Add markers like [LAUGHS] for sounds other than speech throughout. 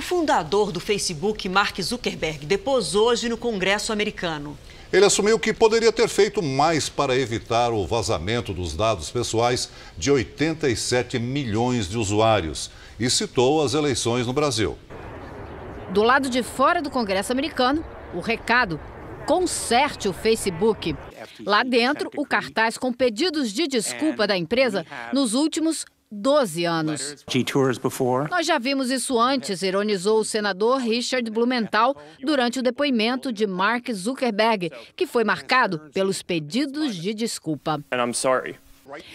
O fundador do Facebook, Mark Zuckerberg, depôs hoje no Congresso americano. Ele assumiu que poderia ter feito mais para evitar o vazamento dos dados pessoais de 87 milhões de usuários e citou as eleições no Brasil. Do lado de fora do Congresso americano, o recado: conserte o Facebook. Lá dentro, o cartaz com pedidos de desculpa da empresa nos últimos 12 anos. Nós já vimos isso antes, ironizou o senador Richard Blumenthal durante o depoimento de Mark Zuckerberg, que foi marcado pelos pedidos de desculpa.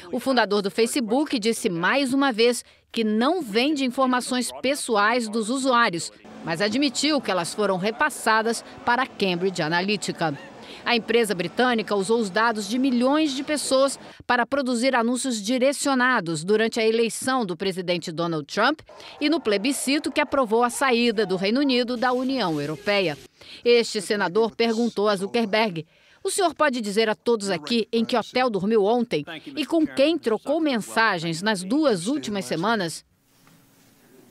O fundador do Facebook disse mais uma vez que não vende informações pessoais dos usuários, mas admitiu que elas foram repassadas para a Cambridge Analytica. A empresa britânica usou os dados de milhões de pessoas para produzir anúncios direcionados durante a eleição do presidente Donald Trump e no plebiscito que aprovou a saída do Reino Unido da União Europeia. Este senador perguntou a Zuckerberg. O senhor pode dizer a todos aqui em que hotel dormiu ontem e com quem trocou mensagens nas duas últimas semanas?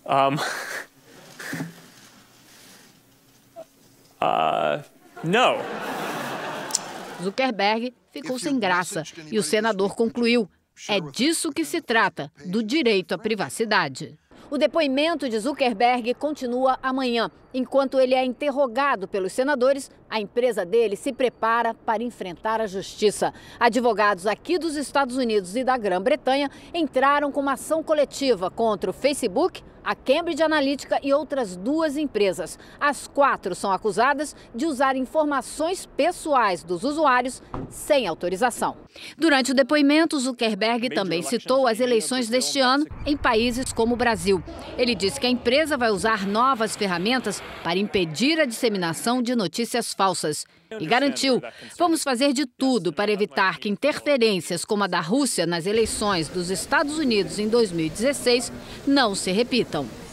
Um, [LAUGHS] uh, Zuckerberg ficou sem graça e o senador concluiu: é disso que se trata, do direito à privacidade. O depoimento de Zuckerberg continua amanhã. Enquanto ele é interrogado pelos senadores, a empresa dele se prepara para enfrentar a justiça. Advogados aqui dos Estados Unidos e da Grã-Bretanha entraram com uma ação coletiva contra o Facebook, a Cambridge Analytica e outras duas empresas. As quatro são acusadas de usar informações pessoais dos usuários sem autorização. Durante o depoimento, Zuckerberg também citou as eleições deste ano em países como o Brasil. Ele disse que a empresa vai usar novas ferramentas para impedir a disseminação de notícias falsas. E garantiu: vamos fazer de tudo para evitar que interferências como a da Rússia nas eleições dos Estados Unidos em 2016 não se repitam. Então,